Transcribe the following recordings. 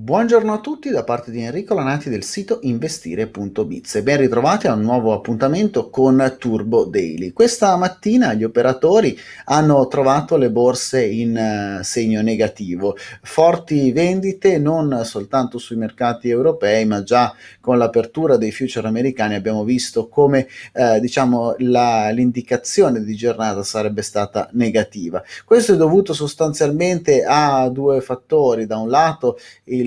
Buongiorno a tutti da parte di Enrico Lanati del sito investire.biz e ben ritrovati a un nuovo appuntamento con Turbo Daily. Questa mattina gli operatori hanno trovato le borse in eh, segno negativo, forti vendite non soltanto sui mercati europei ma già con l'apertura dei future americani abbiamo visto come eh, diciamo, la, l'indicazione di giornata sarebbe stata negativa. Questo è dovuto sostanzialmente a due fattori, da un lato il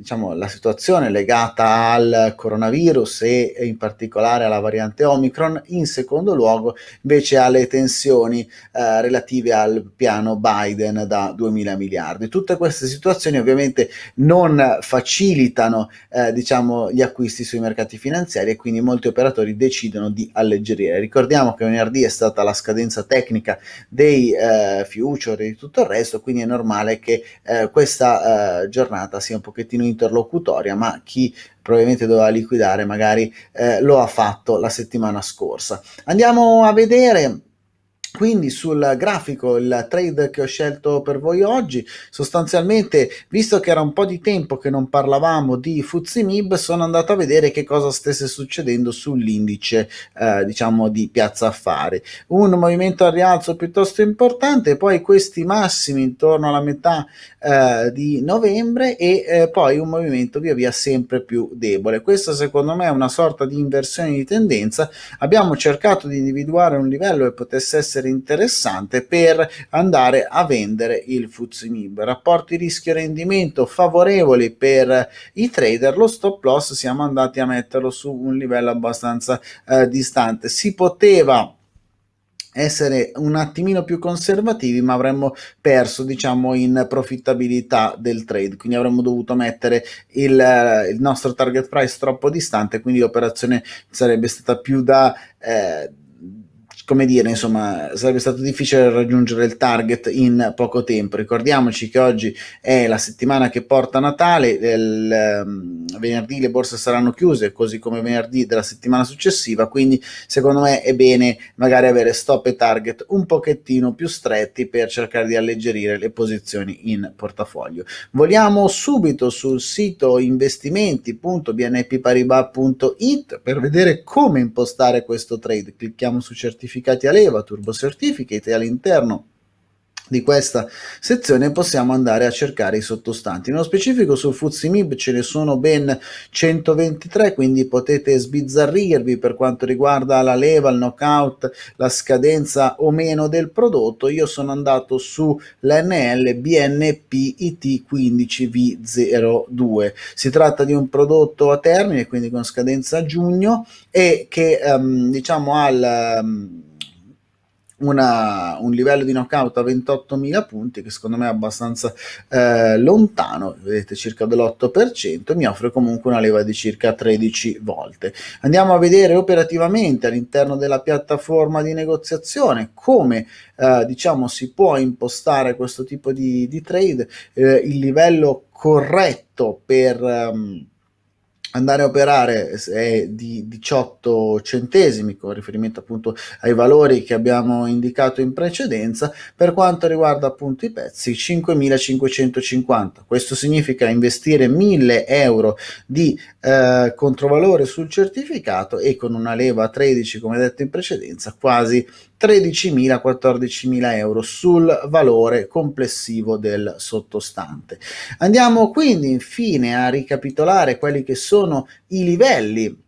diciamo, la situazione legata al coronavirus e in particolare alla variante Omicron, in secondo luogo invece alle tensioni eh, relative al piano Biden da 2000 miliardi. Tutte queste situazioni ovviamente non facilitano eh, diciamo, gli acquisti sui mercati finanziari e quindi molti operatori decidono di alleggerire. Ricordiamo che venerdì è stata la scadenza tecnica dei eh, future e di tutto il resto, quindi è normale che eh, questa eh, giornata sia un pochettino interlocutoria, ma chi probabilmente doveva liquidare magari eh, lo ha fatto la settimana scorsa. Andiamo a vedere quindi sul grafico, il trade che ho scelto per voi oggi, sostanzialmente, visto che era un po' di tempo che non parlavamo di Mib, sono andato a vedere che cosa stesse succedendo sull'indice, eh, diciamo, di Piazza Affari. Un movimento al rialzo piuttosto importante, poi questi massimi intorno alla metà eh, di novembre e eh, poi un movimento via via sempre più debole. Questa secondo me è una sorta di inversione di tendenza. Abbiamo cercato di individuare un livello che potesse essere essere interessante per andare a vendere il Fuzimib. Rapporti rischio-rendimento favorevoli per i trader, lo stop loss siamo andati a metterlo su un livello abbastanza eh, distante. Si poteva essere un attimino più conservativi ma avremmo perso diciamo in profittabilità del trade quindi avremmo dovuto mettere il, il nostro target price troppo distante quindi l'operazione sarebbe stata più da eh, come dire, insomma, sarebbe stato difficile raggiungere il target in poco tempo. Ricordiamoci che oggi è la settimana che porta Natale, il, um, venerdì le borse saranno chiuse, così come venerdì della settimana successiva, quindi secondo me è bene magari avere stop e target un pochettino più stretti per cercare di alleggerire le posizioni in portafoglio. Voliamo subito sul sito investimenti.bnpparibas.it per vedere come impostare questo trade. Clicchiamo su certificato certificati a leva, Turbo Certificate e all'interno di questa sezione possiamo andare a cercare i sottostanti. Nello specifico sul Fuzimib ce ne sono ben 123, quindi potete sbizzarrirvi per quanto riguarda la leva, il knockout, la scadenza o meno del prodotto. Io sono andato sull'NL it 15V02. Si tratta di un prodotto a termine, quindi con scadenza a giugno e che um, diciamo al um, una, un livello di knockout a 28.000 punti che secondo me è abbastanza eh, lontano, vedete circa dell'8%, mi offre comunque una leva di circa 13 volte. Andiamo a vedere operativamente all'interno della piattaforma di negoziazione come eh, diciamo si può impostare questo tipo di, di trade, eh, il livello corretto per... Um, andare a operare è di 18 centesimi con riferimento appunto ai valori che abbiamo indicato in precedenza per quanto riguarda appunto i pezzi 5550 questo significa investire 1000 euro di eh, controvalore sul certificato e con una leva 13 come detto in precedenza quasi 13.000-14.000 euro sul valore complessivo del sottostante. Andiamo quindi infine a ricapitolare quelli che sono i livelli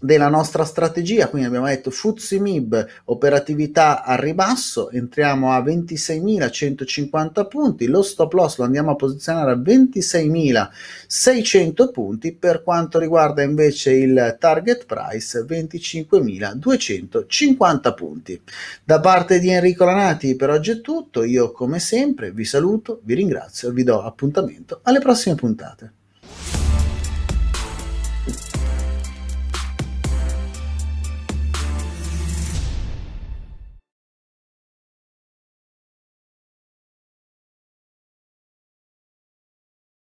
della nostra strategia, quindi abbiamo detto FUZIMIB, operatività a ribasso, entriamo a 26.150 punti, lo stop loss lo andiamo a posizionare a 26.600 punti, per quanto riguarda invece il target price 25.250 punti. Da parte di Enrico Lanati per oggi è tutto, io come sempre vi saluto, vi ringrazio vi do appuntamento alle prossime puntate.